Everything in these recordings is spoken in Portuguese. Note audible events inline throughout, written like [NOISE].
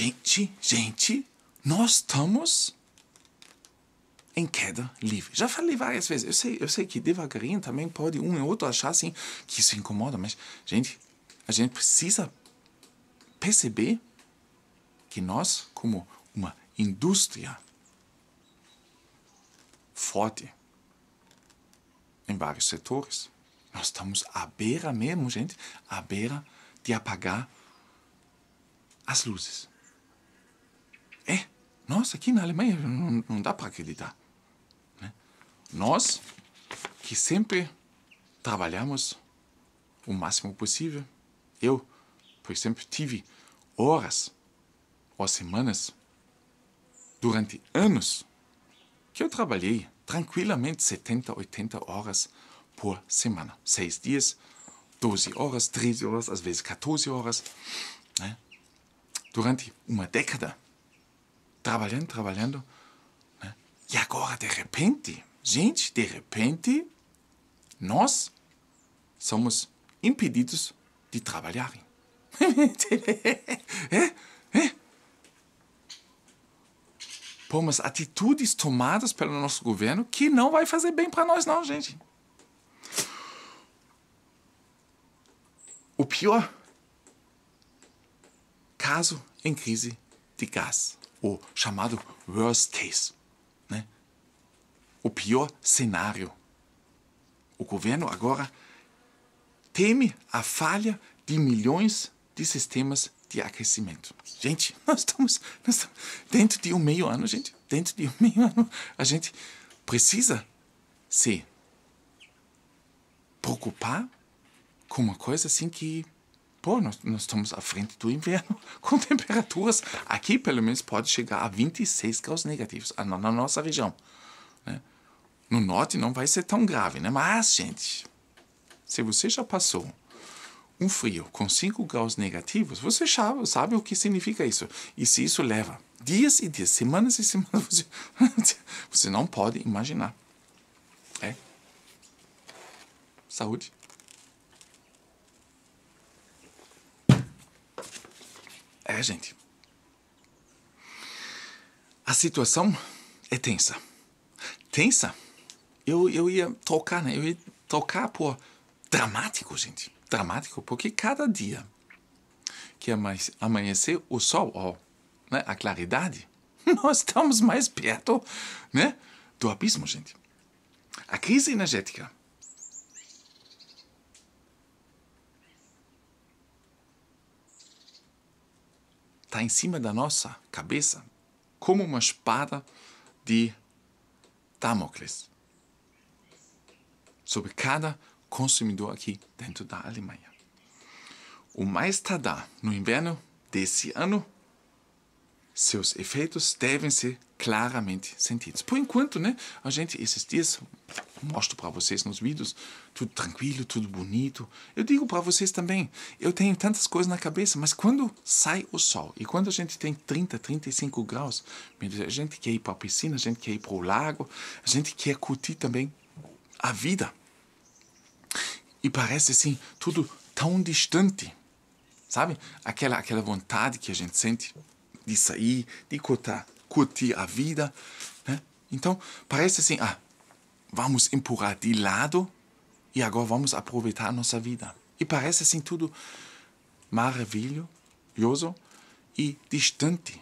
Gente, gente, nós estamos em queda livre. Já falei várias vezes. Eu sei, eu sei que devagarinho também pode um e outro achar assim que isso incomoda, mas gente, a gente precisa perceber que nós, como uma indústria forte em vários setores, nós estamos à beira mesmo, gente, à beira de apagar as luzes. Nós aqui na Alemanha não, não dá para acreditar. Né? Nós que sempre trabalhamos o máximo possível. Eu, por exemplo, tive horas ou semanas durante anos que eu trabalhei tranquilamente 70, 80 horas por semana. Seis dias, 12 horas, 13 horas, às vezes 14 horas. Né? Durante uma década trabalhando, trabalhando. Né? E agora, de repente, gente, de repente, nós somos impedidos de trabalharem. [LAUGHS] é, é. Pô, mas atitudes tomadas pelo nosso governo que não vai fazer bem para nós não, gente. O pior caso em crise de gás o chamado worst case, né? o pior cenário. O governo agora teme a falha de milhões de sistemas de aquecimento. Gente, [LAUGHS] nós estamos, nós estamos dentro de um meio ano, gente, dentro de um [LAUGHS] meio ano, a gente precisa se preocupar com uma coisa assim que Pô, nós, nós, estamos à frente do inverno, [LAUGHS] com temperaturas aqui pelo menos pode chegar a 26 graus negativos ah, na nossa região. Né? No norte não vai ser tão grave, né? Mas, gente, se você já passou um frio com 5 graus negativos, você já sabe o que significa isso. E se isso leva dias e dias, semanas e semanas, [LAUGHS] você, você não pode imaginar. É. Saúde. É, gente. A situação é tensa. Tensa? Eu, eu ia tocar, né? Eu ia tocar por dramático, gente. Dramático, porque cada dia que amanhecer o sol, né, a claridade, [LAUGHS] nós estamos mais perto né, do abismo, gente. A crise energética está em cima da nossa cabeça como uma espada de Damocles sobre cada consumidor aqui dentro da Alemanha. O mais tardar no inverno desse ano seus efeitos devem ser claramente sentidos. Por enquanto, né, a gente, esses dias, mostro para vocês nos vídeos, tudo tranquilo, tudo bonito. Eu digo para vocês também, eu tenho tantas coisas na cabeça, mas quando sai o sol e quando a gente tem 30, 35 graus, a gente quer ir para a piscina, a gente quer ir para o lago, a gente quer curtir também a vida. E parece assim, tudo tão distante. Sabe? Aquela, aquela vontade que a gente sente de sair, de cortar, curtir a vida. Né? Então, parece assim, ah, vamos empurrar de lado e agora vamos aproveitar a nossa vida. E parece assim tudo maravilhoso e distante.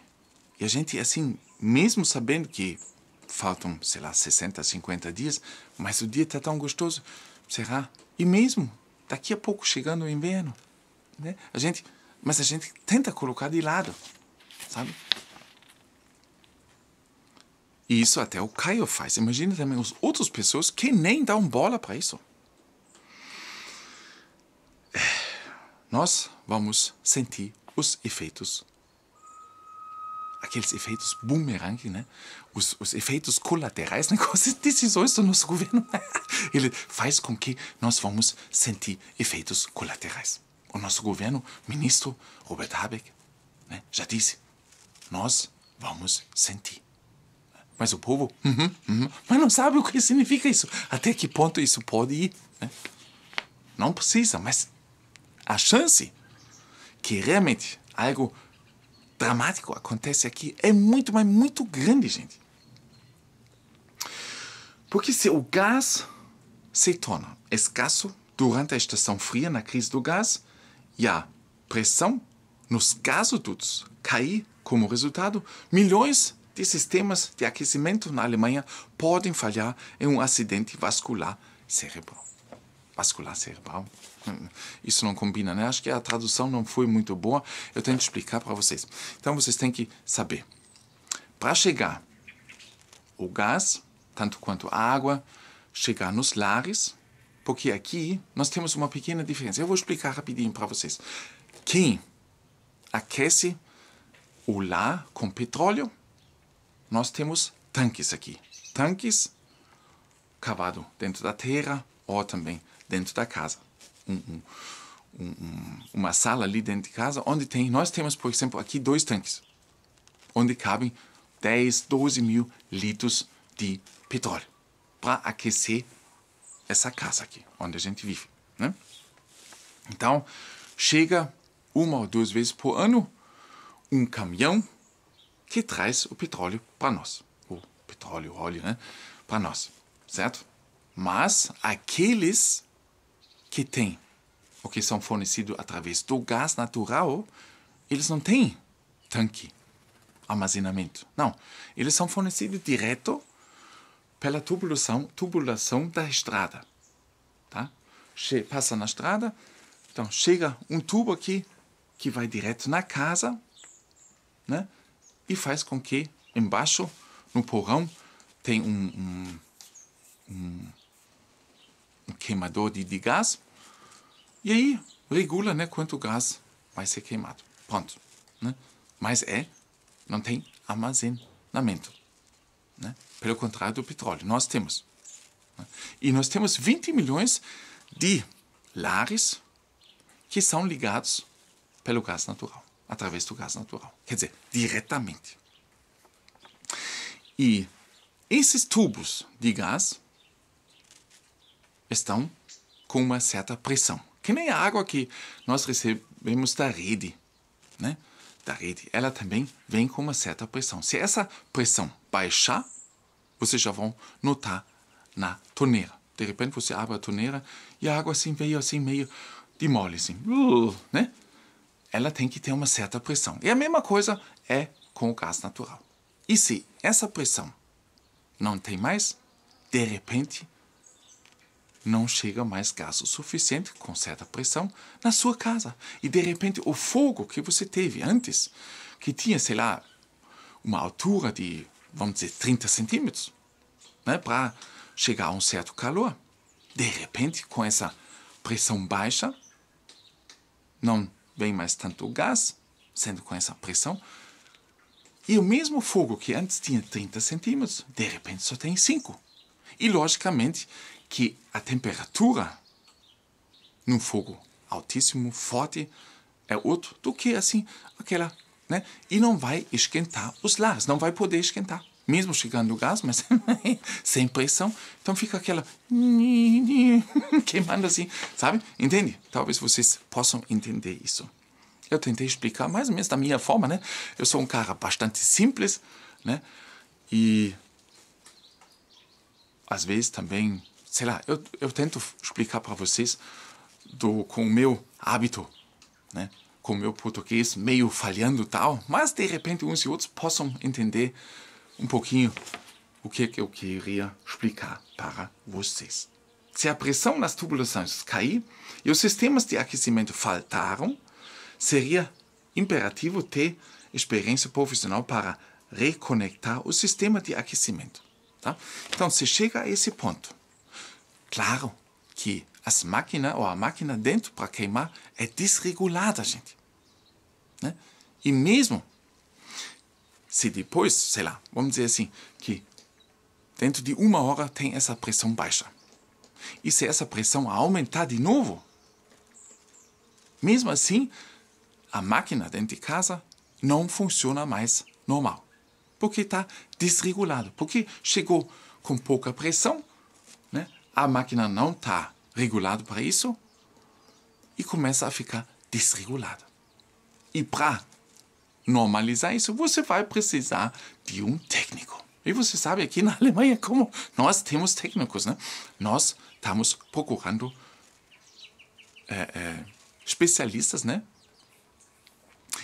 E a gente, assim, mesmo sabendo que faltam, sei lá, 60, 50 dias, mas o dia está tão gostoso, será? E mesmo daqui a pouco chegando o inverno, né? A gente, mas a gente tenta colocar de lado sabe? E isso até o Caio faz. Imagina também as outras pessoas que nem dão bola para isso. É, nós vamos sentir os efeitos. Aqueles efeitos boomerang, né? Os, os efeitos colaterais, [LAUGHS] né? Com decisões do nosso governo. [LAUGHS] Ele faz com que nós vamos sentir efeitos colaterais. O nosso governo, ministro Robert Habeck, né? já disse nós vamos sentir. Mas o povo, uhum, uhum, mas não sabe o que significa isso. Até que ponto isso pode ir? Né? Não precisa, mas a chance que realmente algo dramático acontece aqui é muito, mas muito grande, gente. Porque se o gás se torna escasso durante a estação fria na crise do gás e a pressão nos gasodutos cair como resultado, milhões de sistemas de aquecimento na Alemanha podem falhar em um acidente vascular cerebral. Vascular cerebral? Hum, isso não combina, né? Acho que a tradução não foi muito boa. Eu tenho que explicar para vocês. Então vocês têm que saber. Para chegar o gás, tanto quanto a água, chegar nos lares, porque aqui nós temos uma pequena diferença. Eu vou explicar rapidinho para vocês. Quem aquece o lá com petróleo, nós temos tanques aqui. Tanques cavado dentro da terra ou também dentro da casa. Um, um, um, uma sala ali dentro de casa onde tem, nós temos, por exemplo, aqui dois tanques, onde cabem 10, 12 mil litros de petróleo para aquecer essa casa aqui, onde a gente vive. Né? Então, chega uma ou duas vezes por ano um caminhão que traz o petróleo para nós. O petróleo, o óleo, né? Para nós, certo? Mas aqueles que têm o que são fornecidos através do gás natural, eles não têm tanque, armazenamento. Não. Eles são fornecidos direto pela tubulação, tubulação da estrada. Tá? passa na estrada, então chega um tubo aqui que vai direto na casa né? E faz com que embaixo, no porrão, tem um, um, um, um queimador de, de gás e aí regula né, quanto gás vai ser queimado. pronto Né? Mas é, não tem armazenamento. Né? Pelo contrário do petróleo, nós temos. Né? E nós temos 20 milhões de lares que são ligados pelo gás natural através do gás natural. Quer dizer, diretamente. E esses tubos de gás estão com uma certa pressão, que nem a água que nós recebemos da rede, né? Da rede, ela também vem com uma certa pressão. Se essa pressão baixar, vocês já vão notar na torneira. De repente você abre a torneira e a água assim veio assim meio de mole assim, uh, né? ela tem que ter uma certa pressão. E a mesma coisa é com o gás natural. E se essa pressão não tem mais, de repente não chega mais gás o suficiente com certa pressão na sua casa. E de repente o fogo que você teve antes, que tinha, sei lá, uma altura de, vamos dizer, 30 centímetros, né, para chegar a um certo calor, de repente com essa pressão baixa, não bem mais tanto gás, sendo com essa pressão, e o mesmo fogo que antes tinha 30 centímetros, de repente só tem 5. E logicamente que a temperatura num fogo altíssimo, forte, é outro do que assim, aquela, né? E não vai esquentar os lares, não vai poder esquentar mesmo chegando o gás, mas [LAUGHS] sem pressão. Então fica aquela [LAUGHS] queimando assim, sabe? Entende? Talvez vocês possam entender isso. Eu tentei explicar mais ou menos da minha forma, né? Eu sou um cara bastante simples, né? E às vezes também, sei lá, eu, eu tento explicar para vocês do, com o meu hábito, né? com o meu português meio falhando tal, mas de repente uns e outros possam entender um pouquinho o é que eu queria explicar para vocês. Se a pressão nas tubulações cair e os sistemas de aquecimento faltaram, seria imperativo ter experiência profissional para reconectar o sistema de aquecimento. Tá? Então, se chega a esse ponto, claro que as máquinas ou a máquina dentro para queimar é desregulada, gente. Né? E mesmo se depois, sei lá, vamos dizer assim, que dentro de uma hora tem essa pressão baixa. E se essa pressão aumentar de novo, mesmo assim, a máquina dentro de casa não funciona mais normal. Porque está desregulado. Porque chegou com pouca pressão, né? a máquina não está regulada para isso e começa a ficar desregulada. E para normalizar isso, você vai precisar de um técnico. E você sabe aqui na [LAUGHS] Alemanha como nós temos técnicos, né? Nós estamos procurando é, é, especialistas, né?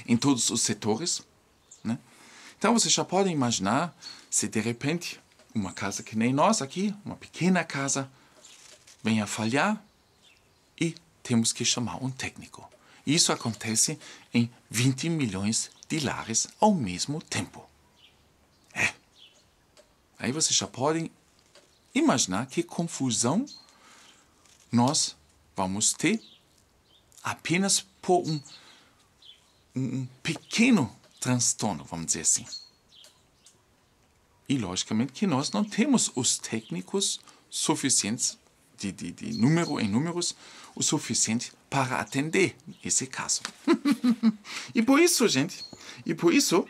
Em todos os setores, né? Então você já pode imaginar se de repente uma casa que nem nós aqui, uma pequena casa, vem a falhar e temos que chamar um técnico. Isso acontece em 20 milhões de lares ao mesmo tempo. É. Aí vocês já podem imaginar que confusão nós vamos ter apenas por um, um pequeno transtorno, vamos dizer assim. E logicamente que nós não temos os técnicos suficientes, de, de, de número em números, o suficiente para atender esse caso. [LAUGHS] [LAUGHS] e por isso, gente, e por isso,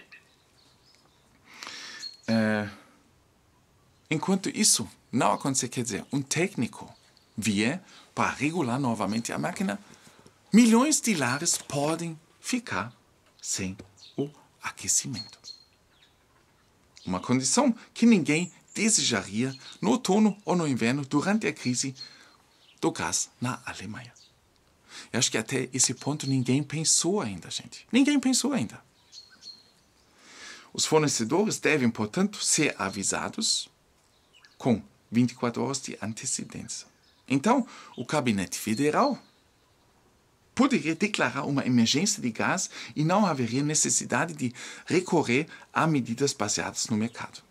é, enquanto isso não acontecer, quer dizer, um técnico vier para regular novamente a máquina, milhões de lares podem ficar sem o aquecimento. Uma condição que ninguém desejaria no outono ou no inverno durante a crise do gás na Alemanha. Eu acho que até esse ponto ninguém pensou ainda, gente. Ninguém pensou ainda. Os fornecedores devem, portanto, ser avisados com 24 horas de antecedência. Então, o Gabinete Federal poderia declarar uma emergência de gás e não haveria necessidade de recorrer a medidas baseadas no mercado.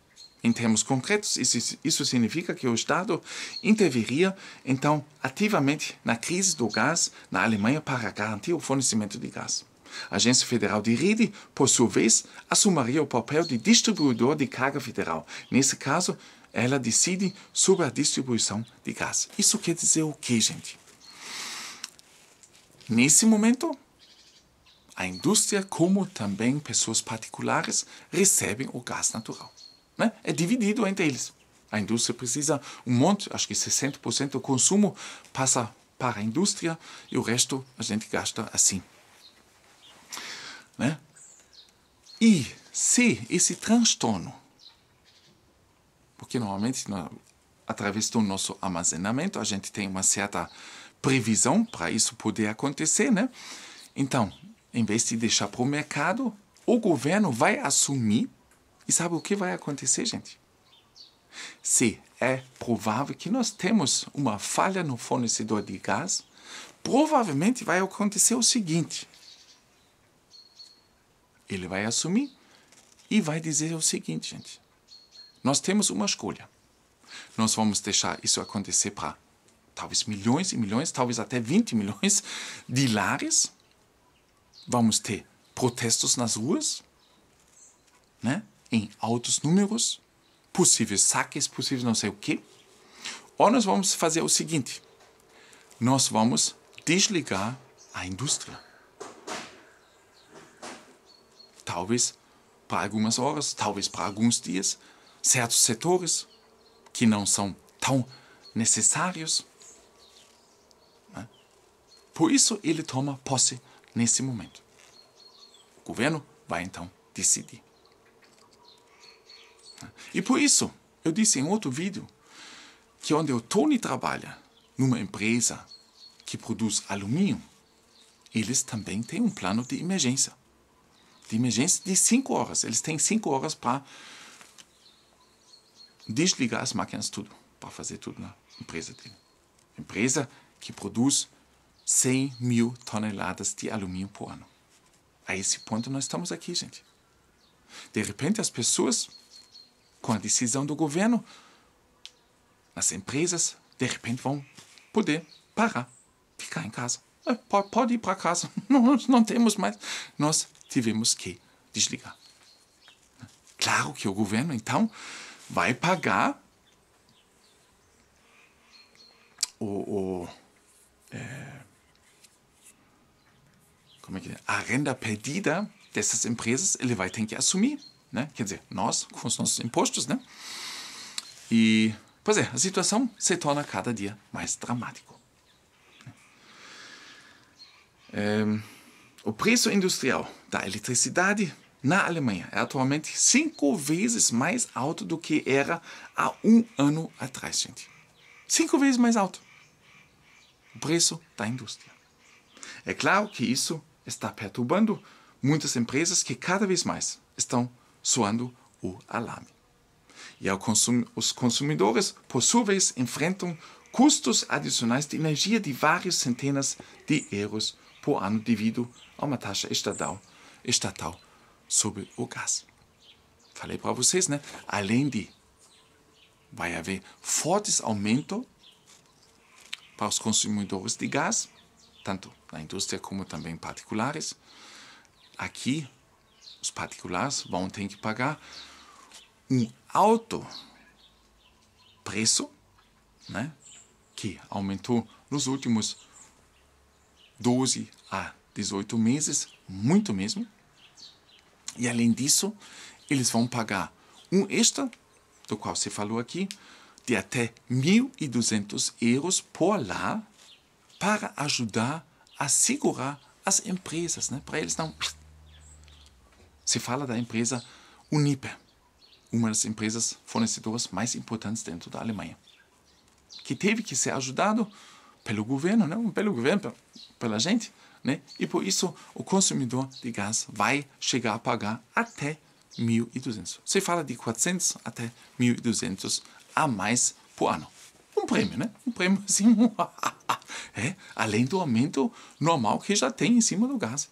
Em termos concretos, isso, isso significa que o Estado interviria, então, ativamente na crise do gás na Alemanha para garantir o fornecimento de gás. A Agência Federal de Rede, por sua vez, assumiria o papel de distribuidor de carga federal. Nesse caso, ela decide sobre a distribuição de gás. Isso quer dizer o que, gente? Nesse momento, a indústria, como também pessoas particulares, recebem o gás natural né? é dividido entre eles. A indústria precisa um monte, acho que 60% do consumo passa para a indústria e o resto a gente gasta assim. Né? E se esse transtorno, porque normalmente através do nosso armazenamento a gente tem uma certa previsão para isso poder acontecer, né? Então, em vez de deixar para o mercado, o governo vai assumir e sabe o que vai acontecer, gente? Se é provável que nós temos uma falha no fornecedor de gás, provavelmente vai acontecer o seguinte: ele vai assumir e vai dizer o seguinte, gente: nós temos uma escolha. Nós vamos deixar isso acontecer para talvez milhões e milhões, talvez até 20 milhões de lares. Vamos ter protestos nas ruas, né? em altos números, possíveis saques, possíveis não sei o que. Ou nós vamos fazer o seguinte: nós vamos desligar a indústria. Talvez para algumas horas, talvez para alguns dias, certos setores que não são tão necessários. Né? Por isso ele toma posse nesse momento. O governo vai então decidir. Tá? E por isso, eu disse em outro vídeo que onde o Tony trabalha, numa empresa que produz alumínio, eles também têm um plano de emergência. De emergência de 5 horas. Eles têm 5 horas para desligar as máquinas tudo, para fazer tudo na empresa dele. Empresa que produz 100 mil toneladas de alumínio por ano. A esse ponto nós estamos aqui, gente. De repente as pessoas com a decisão do governo, as empresas, de repente, vão poder parar, ficar em casa. É, pode ir para casa, [LAUGHS] não, não temos mais. Nós tivemos que desligar. Claro que o governo, então, vai pagar o, o é, como é que é? a renda perdida dessas empresas, ele vai ter que assumir né? Quer dizer, nós com os nossos impostos, né? E, pois é, a situação se torna cada dia mais dramática. É, o preço industrial da eletricidade na Alemanha é atualmente cinco vezes mais alto do que era há um ano atrás, gente. Cinco vezes mais alto. O preço da indústria. É claro que isso está perturbando muitas empresas que cada vez mais estão soando o alarme. E consum os consumidores, por sua vez, enfrentam custos adicionais de energia de várias centenas de euros por ano devido a uma taxa estatal, estatal sobre o gás. Falei para vocês, né? Além de, vai haver fortes aumento para os consumidores de gás, tanto na indústria como também particulares. Aqui os particulares vão ter que pagar um alto preço, né, que aumentou nos últimos 12 a 18 meses, muito mesmo. E além disso, eles vão pagar um extra, do qual você falou aqui, de até 1.200 euros por lá para ajudar a segurar as empresas, né? para eles não se fala da empresa Unipe, uma das empresas fornecedoras mais importantes dentro da Alemanha, que teve que ser ajudado pelo governo, né? pelo governo, pela gente, né? E por isso o consumidor de gás vai chegar a pagar até 1.200. Se fala de 400 até 1.200 a mais por ano. Um prêmio, né? Um prêmio assim, [LAUGHS] é, além do aumento normal que já tem em cima do gás.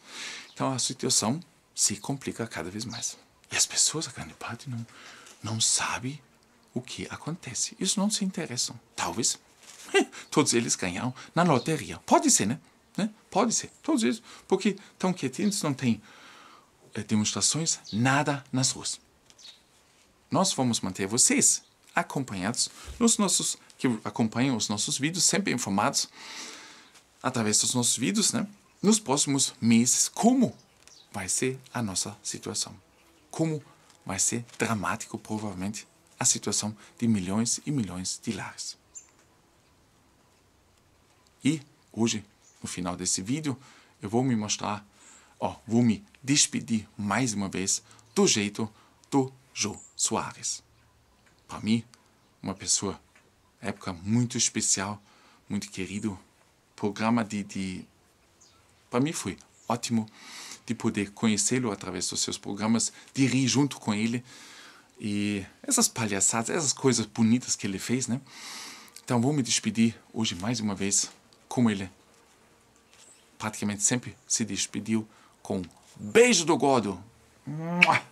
Então a situação se complica cada vez mais. E as pessoas, a grande parte, não, não sabe o que acontece. isso não se interessam. Talvez [LAUGHS] eh, todos eles ganharam na loteria. Pode ser, né? né? Pode ser. Todos eles. Porque estão quietinhos, não tem eh, demonstrações, nada nas ruas. Nós vamos manter vocês acompanhados nos nossos que acompanham os nossos vídeos, sempre informados através dos nossos vídeos, né? Nos próximos meses, como vai ser a nossa situação. Como vai ser dramático, provavelmente, a situação de milhões e milhões de lares. E hoje, no final desse vídeo, eu vou me mostrar, ó, vou me despedir mais uma vez do jeito do Jô Soares. Para mim, uma pessoa, época muito especial, muito querido, programa de, de para mim foi ótimo de poder conhecê-lo através dos seus programas, de rir junto com ele e essas palhaçadas, essas coisas bonitas que ele fez, né? Então vou me despedir hoje mais uma vez, como ele praticamente sempre se despediu com um beijo do Godo. Mua!